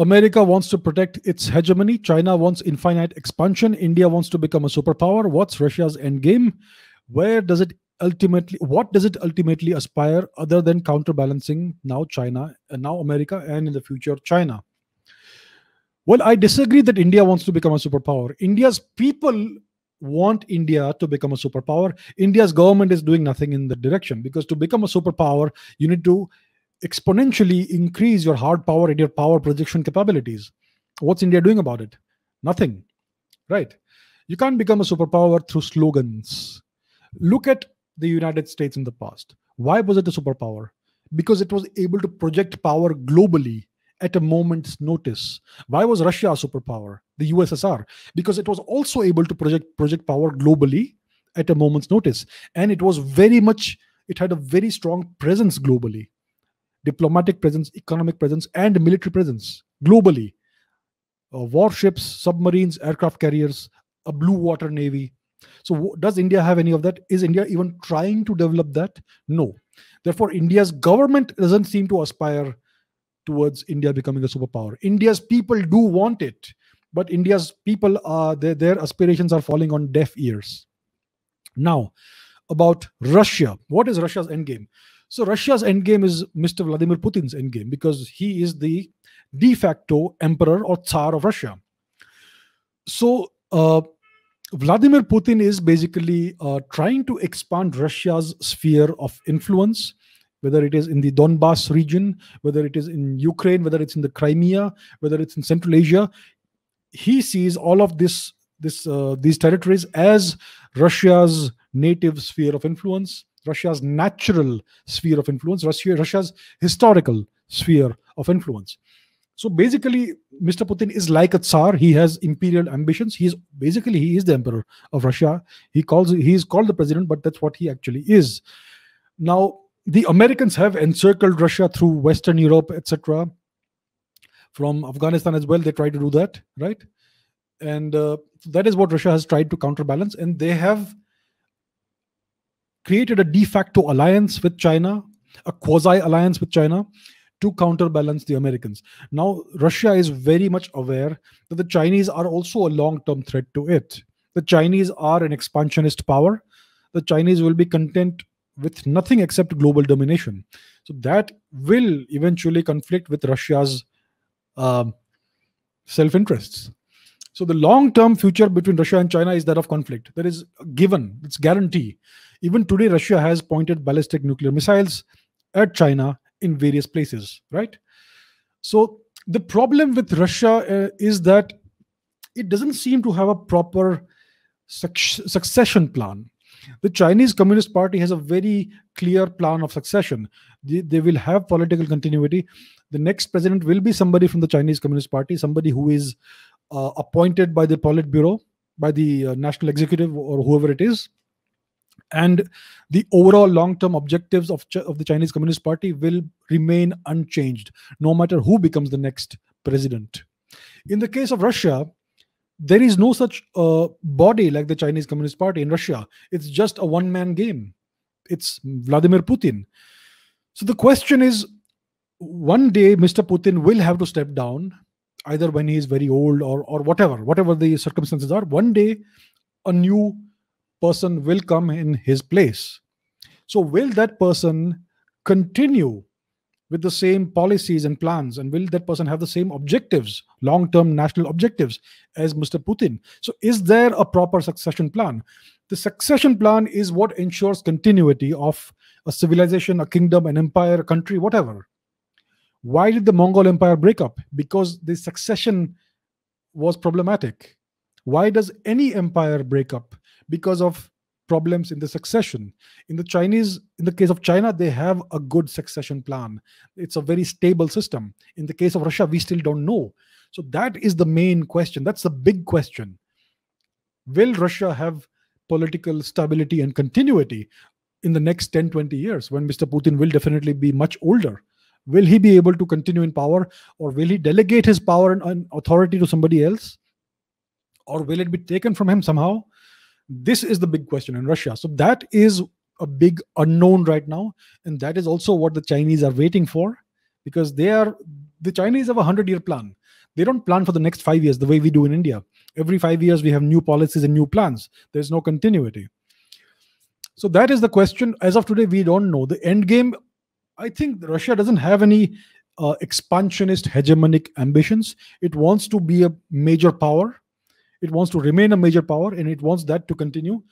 America wants to protect its hegemony. China wants infinite expansion. India wants to become a superpower. What's Russia's end game? Where does it ultimately? What does it ultimately aspire other than counterbalancing now China, uh, now America, and in the future China? Well, I disagree that India wants to become a superpower. India's people want India to become a superpower. India's government is doing nothing in that direction because to become a superpower, you need to exponentially increase your hard power and your power projection capabilities. What's India doing about it? Nothing, right? You can't become a superpower through slogans. Look at the United States in the past. Why was it a superpower? Because it was able to project power globally at a moment's notice. Why was Russia a superpower? The USSR? Because it was also able to project project power globally at a moment's notice. And it was very much, it had a very strong presence globally diplomatic presence, economic presence, and military presence globally. Uh, warships, submarines, aircraft carriers, a blue water navy. So, w- does India have any of that? Is India even trying to develop that? No. Therefore, India's government doesn't seem to aspire towards India becoming a superpower. India's people do want it, but India's people are their, their aspirations are falling on deaf ears. Now, about Russia. What is Russia's endgame? So Russia's endgame is Mr. Vladimir Putin's endgame because he is the de facto emperor or tsar of Russia. So uh, Vladimir Putin is basically uh, trying to expand Russia's sphere of influence, whether it is in the Donbass region, whether it is in Ukraine, whether it's in the Crimea, whether it's in Central Asia. He sees all of this, this uh, these territories as Russia's native sphere of influence. Russia's natural sphere of influence, Russia, Russia's historical sphere of influence. So basically, Mr. Putin is like a Tsar. He has imperial ambitions. He is basically he is the emperor of Russia. He calls he is called the president, but that's what he actually is. Now, the Americans have encircled Russia through Western Europe, etc. From Afghanistan as well, they try to do that, right? And uh, that is what Russia has tried to counterbalance, and they have created a de facto alliance with China, a quasi alliance with China to counterbalance the Americans. Now, Russia is very much aware that the Chinese are also a long term threat to it. The Chinese are an expansionist power. The Chinese will be content with nothing except global domination. So, that will eventually conflict with Russia's uh, um, self interests. So, the long term future between Russia and China is that of conflict. That is given, it's guarantee. Even today, Russia has pointed ballistic nuclear missiles at China in various places, right? So the problem with Russia uh, is that it doesn't seem to have a proper succession plan. The Chinese Communist Party has a very clear plan of succession. They, they will have political continuity. The next president will be somebody from the Chinese Communist Party, somebody who is uh, appointed by the Politburo, by the uh, National Executive, or whoever it is and the overall long-term objectives of, Ch of the Chinese Communist Party will remain unchanged, no matter who becomes the next president. In the case of Russia, there is no such uh, body like the Chinese Communist Party in Russia. It's just a one-man game. It's Vladimir Putin. So the question is, one day Mr. Putin will have to step down, either when he is very old or or whatever, whatever the circumstances are. One day, a new person will come in his place. So, will that person continue with the same policies and plans? And will that person have the same objectives, long term national objectives, as Mr. Putin? So, is there a proper succession plan? The succession plan is what ensures continuity of a civilization, a kingdom, an empire, a country, whatever. Why did the Mongol Empire break up? Because the succession was problematic. Why does any empire break up? because of problems in the succession in the chinese in the case of china they have a good succession plan it's a very stable system in the case of russia we still don't know so that is the main question that's the big question will russia have political stability and continuity in the next 10 20 years when mr putin will definitely be much older will he be able to continue in power or will he delegate his power and, authority to somebody else or will it be taken from him somehow this is the big question in Russia. So that is a big unknown right now. And that is also what the Chinese are waiting for because they are, the Chinese have a 100 year plan. They don't plan for the next five years the way we do in India. Every five years, we have new policies and new plans. There's no continuity. So that is the question. As of today, we don't know. The end game, I think Russia doesn't have any uh, expansionist hegemonic ambitions. It wants to be a major power it wants to remain a major power and it wants that to continue.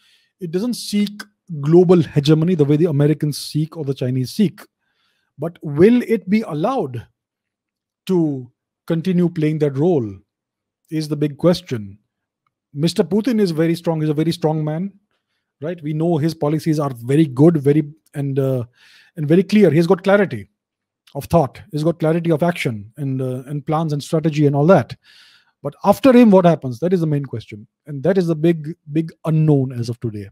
It doesn't seek global hegemony the way the Americans seek or the Chinese seek. But will it be allowed to continue playing that role? Is the big question. Mr. Putin is very strong. He's a very strong man, right? We know his policies are very good, very and uh, and very clear. He's got clarity of thought. He's got clarity of action and uh, and plans and strategy and all that. But after him, what happens? That is the main question. And that is the big, big unknown as of today.